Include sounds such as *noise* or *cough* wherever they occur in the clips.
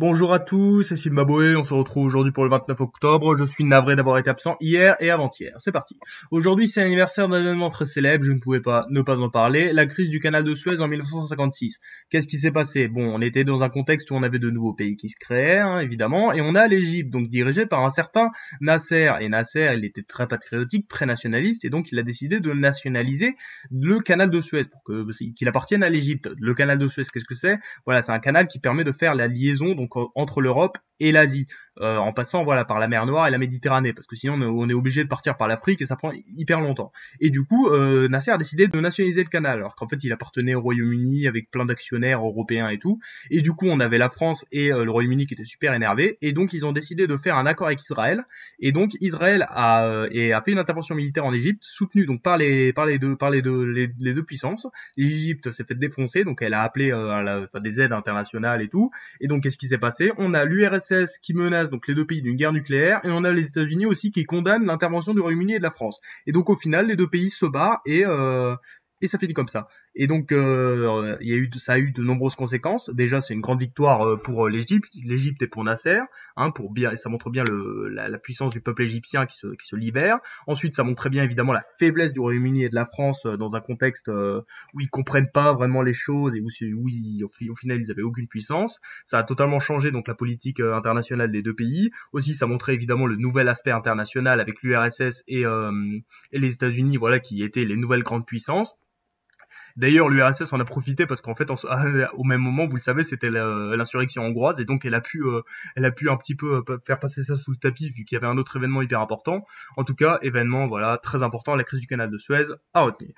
Bonjour à tous, c'est Sylvain Boé, on se retrouve aujourd'hui pour le 29 octobre. Je suis navré d'avoir été absent hier et avant-hier. C'est parti. Aujourd'hui, c'est l'anniversaire d'un événement très célèbre, je ne pouvais pas ne pas en parler, la crise du canal de Suez en 1956. Qu'est-ce qui s'est passé Bon, on était dans un contexte où on avait de nouveaux pays qui se créaient, hein, évidemment, et on a l'Égypte, donc dirigée par un certain Nasser. Et Nasser, il était très patriotique, très nationaliste, et donc il a décidé de nationaliser le canal de Suez pour que bah, qu'il appartienne à l'Égypte. Le canal de Suez, qu'est-ce que c'est Voilà, c'est un canal qui permet de faire la liaison euh, entre l'Europe et l'Asie, euh, en passant voilà par la mer Noire et la Méditerranée, parce que sinon on est obligé de partir par l'Afrique et ça prend hyper longtemps. Et du coup, euh, Nasser a décidé de nationaliser le canal, alors qu'en fait il appartenait au Royaume-Uni avec plein d'actionnaires européens et tout. Et du coup, on avait la France et le Royaume-Uni qui étaient super énervés, et donc ils ont décidé de faire un accord avec Israël. Et donc Israël a, et a fait une intervention militaire en Égypte, soutenue donc par les deux puissances. L'Égypte s'est fait défoncer, donc elle a appelé la, des aides internationales et tout. Et donc qu'est-ce qui passé. On a l'URSS qui menace donc les deux pays d'une guerre nucléaire et on a les États-Unis aussi qui condamnent l'intervention du Royaume-Uni et de la France. Et donc au final, les deux pays se battent et euh, et ça finit comme ça. Et donc, euh, il y a eu, ça a eu de nombreuses conséquences. Déjà, c'est une grande victoire euh, pour euh, l'Égypte, l'Égypte et pour Nasser, hein, pour bien, et ça montre bien le, la, puissance du peuple égyptien qui se, qui se libère. Ensuite, ça montre très bien évidemment la faiblesse du Royaume-Uni et de la France euh, dans un contexte où ils comprennent pas vraiment les choses et où, où ils, au, final ils avaient aucune puissance. Ça a totalement changé donc la politique internationale des deux pays. Aussi, ça montrait évidemment le nouvel aspect international avec l'URSS et, euh, et les États-Unis, voilà qui étaient les nouvelles grandes puissances. D'ailleurs, l'URSS en a profité parce qu'en fait, *laughs* au même moment, vous le savez, c'était l'insurrection hongroise et donc elle a pu, euh, elle a pu un petit peu euh, faire passer ça sous le tapis vu qu'il y avait un autre événement hyper important. En tout cas, événement voilà très important, la crise du canal de Suez à retenir.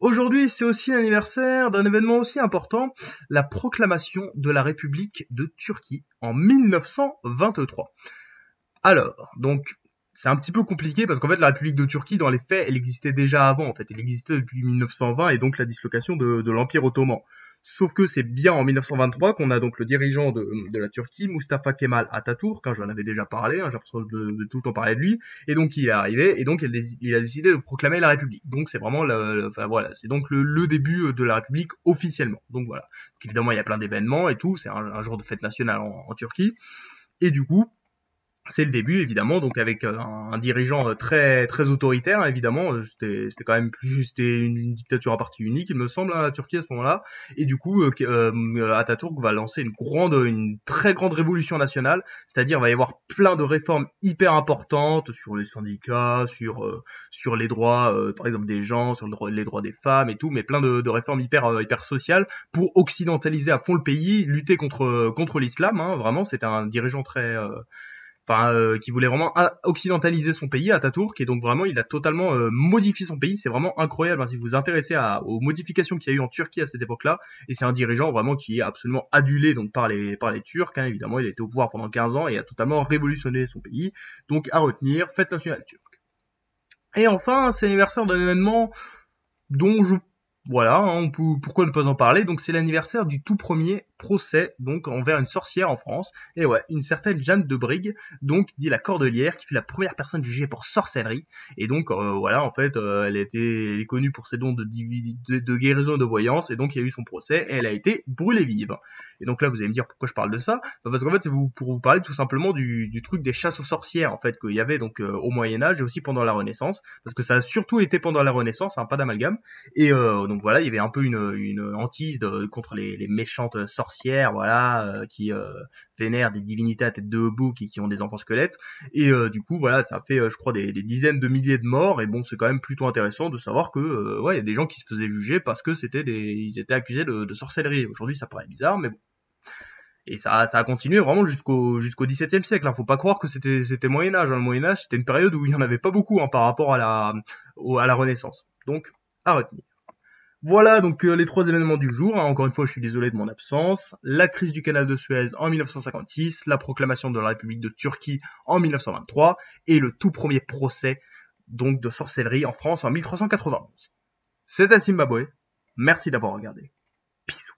Aujourd'hui, c'est aussi l'anniversaire d'un événement aussi important, la proclamation de la République de Turquie en 1923. Alors, donc c'est un petit peu compliqué parce qu'en fait la République de Turquie dans les faits elle existait déjà avant en fait elle existait depuis 1920 et donc la dislocation de, de l'Empire ottoman sauf que c'est bien en 1923 qu'on a donc le dirigeant de, de la Turquie Mustafa Kemal Atatürk quand hein, j'en avais déjà parlé hein, j'ai l'impression de, tout le temps parler de lui et donc il est arrivé et donc il, a décidé de proclamer la République donc c'est vraiment le, enfin voilà c'est donc le, début de la République officiellement donc voilà donc, évidemment il y a plein d'événements et tout c'est un, un, genre de fête nationale en, en Turquie et du coup c'est le début évidemment donc avec euh, un, dirigeant euh, très très autoritaire évidemment euh, c'était c'était quand même plus *laughs* c'était une, dictature à partie unique il me semble à hein, la Turquie à ce moment-là et du coup euh, Atatürk va lancer une grande une très grande révolution nationale c'est-à-dire va y avoir plein de réformes hyper importantes sur les syndicats sur sur les droits par exemple des gens sur le les droits des femmes et tout mais plein de, de réformes hyper hyper sociales pour occidentaliser à fond le pays lutter contre contre l'islam hein, vraiment c'est un dirigeant très enfin euh, qui voulait vraiment occidentaliser son pays, Atatürk, et donc vraiment il a totalement euh, modifié son pays. C'est vraiment incroyable hein. si vous vous intéressez à, aux modifications qu'il y a eu en Turquie à cette époque-là. Et c'est un dirigeant vraiment qui est absolument adulé donc par les par les Turcs. Hein, évidemment, il a été au pouvoir pendant 15 ans et a totalement révolutionné son pays. Donc à retenir, fête nationale turque. Et enfin, c'est l'anniversaire d'un événement dont je voilà, hein, on pourquoi ne pas en parler Donc c'est l'anniversaire du tout premier procès donc envers une sorcière en France. Et ouais, une certaine Jeanne de Brigue, donc dit la Cordelière, qui fut la première personne jugée pour sorcellerie. Et donc euh, voilà, en fait, euh, elle, était, elle connue pour ses dons de, de, guérison de voyance. Et donc il y a eu son procès et elle a été brûlée vive. Et donc là, vous allez me dire pourquoi je parle de ça bah Parce qu'en fait, c'est vous, pour vous parler tout simplement du, truc des chasses aux sorcières en fait qu'il y avait donc euh, au Moyen Âge et aussi pendant la Renaissance, parce que ça a surtout été pendant la Renaissance, hein, pas d'amalgame. Et donc voilà, il y avait un peu une, hantise contre les, méchantes sorcières, voilà, euh, qui euh, vénèrent des divinités à tête de bouc et qui ont des enfants squelettes. Et euh, du coup, voilà, ça fait, je crois, des, dizaines de milliers de morts. Et bon, c'est quand même plutôt intéressant de savoir que, ouais, il y a des gens qui se faisaient juger parce que c'était des, ils étaient accusés de, sorcellerie. Aujourd'hui, ça paraît bizarre, mais bon. Et ça, ça a continué vraiment jusqu'au XVIIe siècle. ne hein. Faut pas croire que c'était Moyen Âge. Hein. Le Moyen Âge, c'était une période où il n'y en avait pas beaucoup hein, par rapport à la Renaissance. Donc à retenir. Voilà donc euh, les trois événements du jour. Hein. Encore une fois, je suis désolé de mon absence. La crise du canal de Suez en 1956, la proclamation de la République de Turquie en 1923 et le tout premier procès donc de sorcellerie en France en 1391. C'était Simbabwe. Merci d'avoir regardé. Bisous.